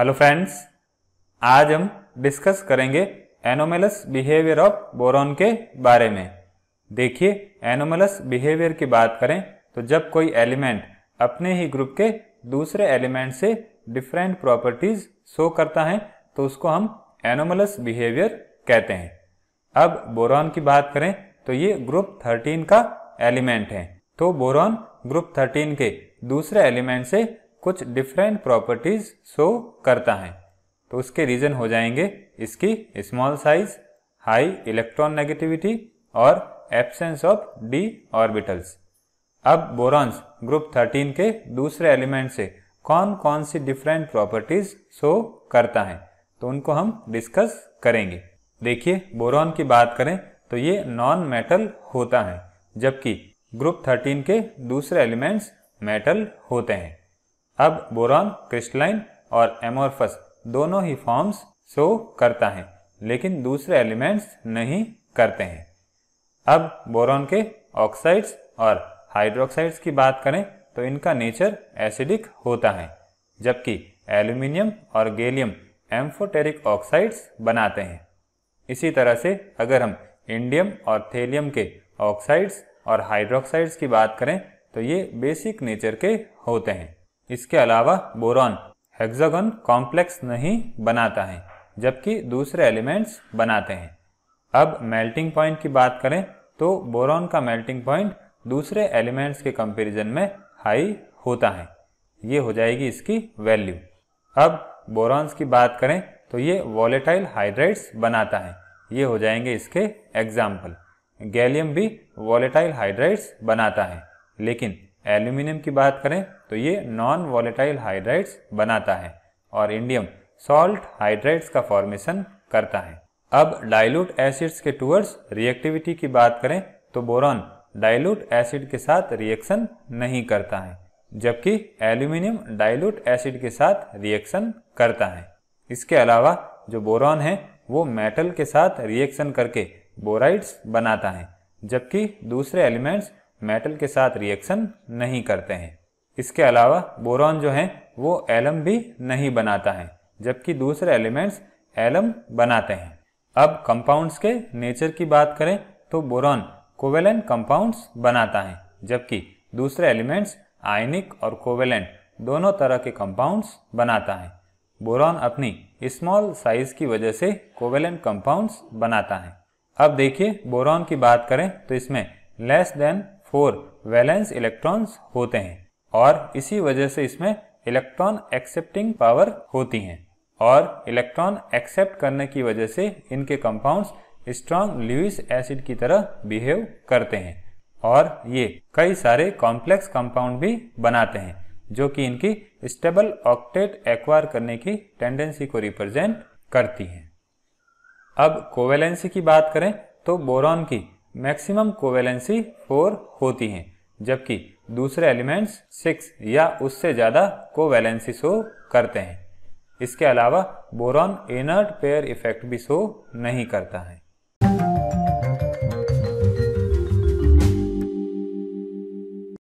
hello friends आज हम discuss करेंगे एनोमेलस बिहेवियर ऑफ बोरॉन के बारे में देखिए एनोमेलस बिहेवियर की बात करें तो जब कोई एलिमेंट अपने ही ग्रुप के दूसरे एलिमेंट से डिफरेंट प्रॉपर्टीज शो करता है तो उसको हम एनोमेलस बिहेवियर कहते हैं अब बोरॉन की बात करें तो ये ग्रुप 13 का एलिमेंट है तो बोरॉन ग्रुप 13 के दूसरे एलिमेंट से कुछ डिफरेंट प्रॉपर्टीज शो करता है तो उसके रीजन हो जाएंगे इसकी small size high electron negativity और एब्सेंस ऑफ डी ऑर्बिटल्स अब बोरॉन्स ग्रुप 13 के दूसरे एलिमेंट से कौन कौन सी डिफरेंट प्रॉपर्टीज शो करता है तो उनको हम डिस्कस करेंगे देखिए बोरॉन की बात करें तो ये नॉन मेटल होता है जबकि ग्रुप 13 के दूसरे एलिमेंट्स मेटल होते हैं अब बोरॉन क्रिस्टलाइन और एमोरफस दोनों ही फॉर्म्स शो करता है लेकिन दूसरे एलिमेंट्स नहीं करते हैं अब बोरॉन के ऑक्साइड्स और हाइड्रोक्साइड्स की बात करें तो इनका नेचर एसिडिक होता है जबकि एल्यूमिनियम और गैलियम एम्फोटेरिक ऑक्साइड्स बनाते हैं इसी तरह से अगर हम इंडियम और थेलियम के ऑक्साइड्स और हाइड्रोक्साइड्स की बात करें तो ये बेसिक नेचर के होते हैं इसके अलावा बोरॉन हेक्सागन कॉम्प्लेक्स नहीं बनाता है जबकि दूसरे एलिमेंट्स बनाते हैं अब मेल्टिंग पॉइंट की बात करें तो बोरॉन का मेल्टिंग पॉइंट दूसरे एलिमेंट्स के कंपैरिजन में हाई होता है ये हो जाएगी इसकी वैल्यू अब बोरॉन्स की बात करें तो ये वॉलेटाइल हाइड्राइड्स बनाता है ये हो जाएंगे इसके एग्जाम्पल गैलियम भी वॉलेटाइल हाइड्राइड्स बनाता है लेकिन एल्यूमिनियम की बात करें तो ये नॉन वॉलेटाइल हाइड्राइड्स बनाता है और इंडियम सॉल्ट हाइड्राइड्स का फॉर्मेशन करता है अब डाइल्यूट एसिड्स के टूवर्ड्स रिएक्टिविटी की बात करें तो बोरॉन डाइल्यूट एसिड के साथ रिएक्शन नहीं करता है जबकि एल्यूमिनियम डाइल्यूट एसिड के साथ रिएक्शन करता है इसके अलावा जो बोरॉन है वो मेटल के साथ रिएक्शन करके बोराइड्स बनाता है जबकि दूसरे एलिमेंट्स मेटल के साथ रिएक्शन नहीं करते हैं इसके अलावा बोरॉन जो है वो एलम भी नहीं बनाता है जबकि दूसरे एलिमेंट्स एलम बनाते हैं अब कंपाउंड्स के नेचर की बात करें तो बोरॉन कोवेलेंट कंपाउंड्स बनाता है जबकि दूसरे एलिमेंट्स आयनिक और कोवेलेंट दोनों तरह के कंपाउंड्स बनाता है बोरॉन अपनी स्मॉल साइज की वजह से कोवेलेंट कंपाउंड्स बनाता है अब देखिए बोरॉन की बात करें तो इसमें less than four valence electrons होते हैं और इसी वजह से इसमें इलेक्ट्रॉन एक्सेप्टिंग पावर होती हैं और इलेक्ट्रॉन एक्सेप्ट करने की वजह से इनके कंपाउंड्स स्ट्रॉन्ग ल्यूइस एसिड की तरह बिहेव करते हैं और ये कई सारे कॉम्प्लेक्स कंपाउंड भी बनाते हैं जो कि इनकी स्टेबल ऑक्टेट एक्वायर करने की टेंडेंसी को रिप्रेजेंट करती हैं अब कोवेलेंसी की बात करें तो बोरॉन की मैक्सिमम कोवेलेंसी फोर होती हैं जबकि दूसरे एलिमेंट्स सिक्स या उससे ज़्यादा कोवेलेंसी शो करते हैं इसके अलावा बोरॉन इनर्ट पेयर इफेक्ट भी शो नहीं करता है